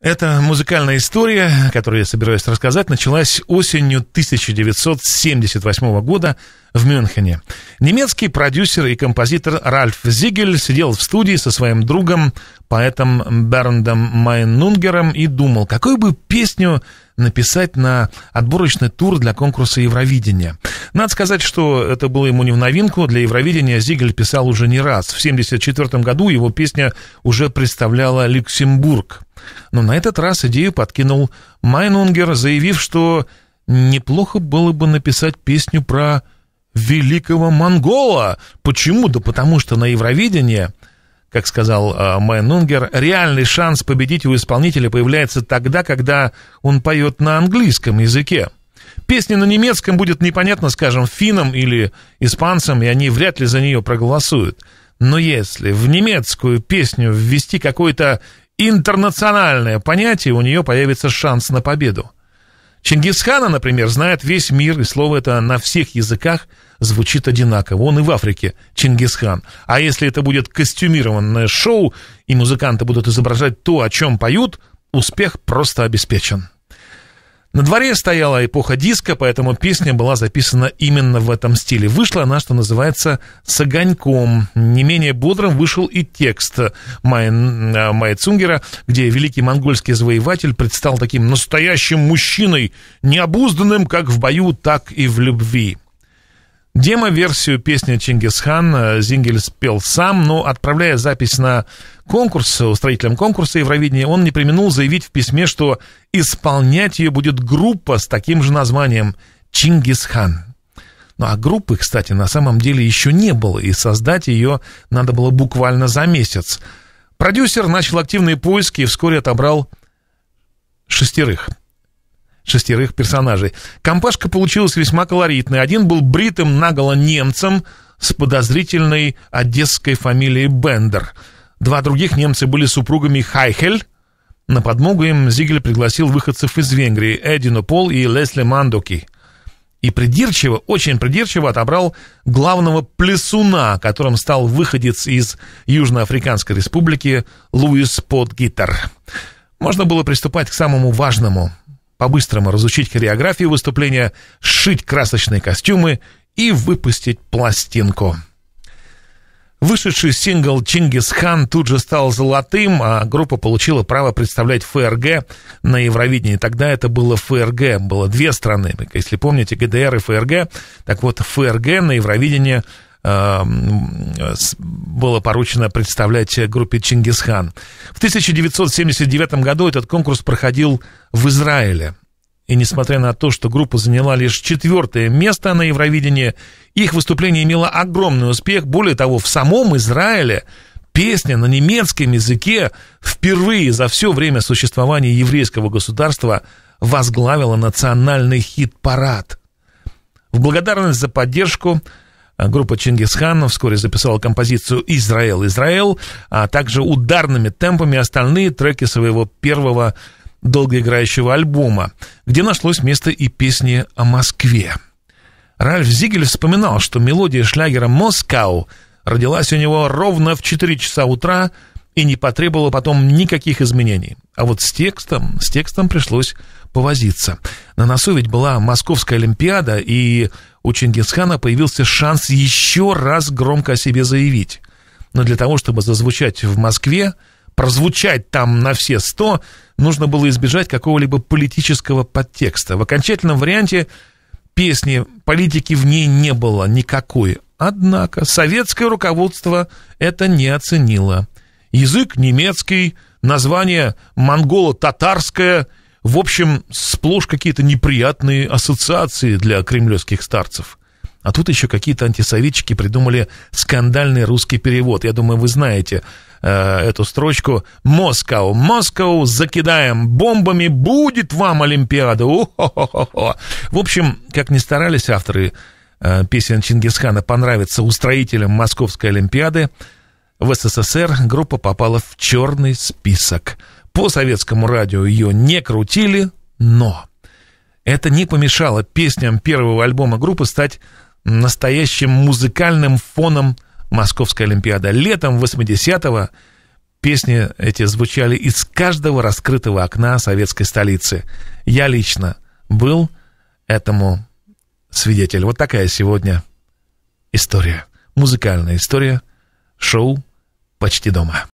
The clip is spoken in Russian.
Эта музыкальная история, которую я собираюсь рассказать, началась осенью 1978 года в Мюнхене. Немецкий продюсер и композитор Ральф Зигель сидел в студии со своим другом, поэтом Берндом Майнунгером и думал, какую бы песню написать на отборочный тур для конкурса Евровидения. Надо сказать, что это было ему не в новинку. Для Евровидения Зигель писал уже не раз. В 1974 году его песня уже представляла Люксембург. Но на этот раз идею подкинул Майнунгер, заявив, что неплохо было бы написать песню про великого монгола. Почему? Да потому что на Евровидении, как сказал э, Майнунгер, реальный шанс победить у исполнителя появляется тогда, когда он поет на английском языке. Песня на немецком будет непонятно, скажем, финнам или испанцам, и они вряд ли за нее проголосуют. Но если в немецкую песню ввести какой-то интернациональное понятие, у нее появится шанс на победу. Чингисхана, например, знает весь мир, и слово это на всех языках звучит одинаково. Он и в Африке Чингисхан. А если это будет костюмированное шоу, и музыканты будут изображать то, о чем поют, успех просто обеспечен. На дворе стояла эпоха диска, поэтому песня была записана именно в этом стиле. Вышла она, что называется, с огоньком. Не менее бодрым вышел и текст Май, э, Цунгера, где великий монгольский завоеватель предстал таким настоящим мужчиной, необузданным как в бою, так и в любви. Демо-версию песни Чингисхан э, Зингель спел сам, но отправляя запись на конкурс э, устроителям конкурса Евровидения, он не применул заявить в письме, что исполнять ее будет группа с таким же названием «Чингисхан». Ну а группы, кстати, на самом деле еще не было, и создать ее надо было буквально за месяц. Продюсер начал активные поиски и вскоре отобрал шестерых – шестерых персонажей. Компашка получилась весьма колоритной. Один был бритым наголо немцем с подозрительной одесской фамилией Бендер. Два других немца были супругами Хайхель. На подмогу им Зигель пригласил выходцев из Венгрии Эдину Пол и Лесли Мандоки. И придирчиво, очень придирчиво отобрал главного плесуна, которым стал выходец из Южноафриканской республики Луис Подгитер. Можно было приступать к самому важному – по-быстрому разучить хореографию выступления, сшить красочные костюмы и выпустить пластинку. Вышедший сингл «Чингис Хан» тут же стал золотым, а группа получила право представлять ФРГ на Евровидении. Тогда это было ФРГ, было две страны. Если помните, ГДР и ФРГ, так вот ФРГ на Евровидении – Эм, было поручено представлять группе Чингисхан. В 1979 году этот конкурс проходил в Израиле. И несмотря на то, что группа заняла лишь четвертое место на Евровидении, их выступление имело огромный успех. Более того, в самом Израиле песня на немецком языке впервые за все время существования еврейского государства возглавила национальный хит-парад. В благодарность за поддержку а, группа Чингисхана вскоре записала композицию «Израил, Израил», а также ударными темпами остальные треки своего первого долгоиграющего альбома, где нашлось место и песни о Москве. Ральф Зигель вспоминал, что мелодия шлягера «Москау» родилась у него ровно в 4 часа утра – и не потребовало потом никаких изменений. А вот с текстом, с текстом пришлось повозиться. На носу ведь была Московская Олимпиада, и у Чингисхана появился шанс еще раз громко о себе заявить. Но для того, чтобы зазвучать в Москве, прозвучать там на все сто, нужно было избежать какого-либо политического подтекста. В окончательном варианте песни политики в ней не было никакой. Однако советское руководство это не оценило. Язык немецкий, название монголо-татарское, в общем, сплошь какие-то неприятные ассоциации для кремлевских старцев. А тут еще какие-то антисоветчики придумали скандальный русский перевод. Я думаю, вы знаете э, эту строчку. «Москау, Москау, закидаем бомбами, будет вам Олимпиада!» -хо -хо -хо. В общем, как ни старались авторы э, песен Чингисхана понравиться устроителям Московской Олимпиады, в СССР группа попала в черный список. По советскому радио ее не крутили, но это не помешало песням первого альбома группы стать настоящим музыкальным фоном Московской Олимпиады. Летом 80-го песни эти звучали из каждого раскрытого окна советской столицы. Я лично был этому свидетель. Вот такая сегодня история. Музыкальная история шоу почти дома.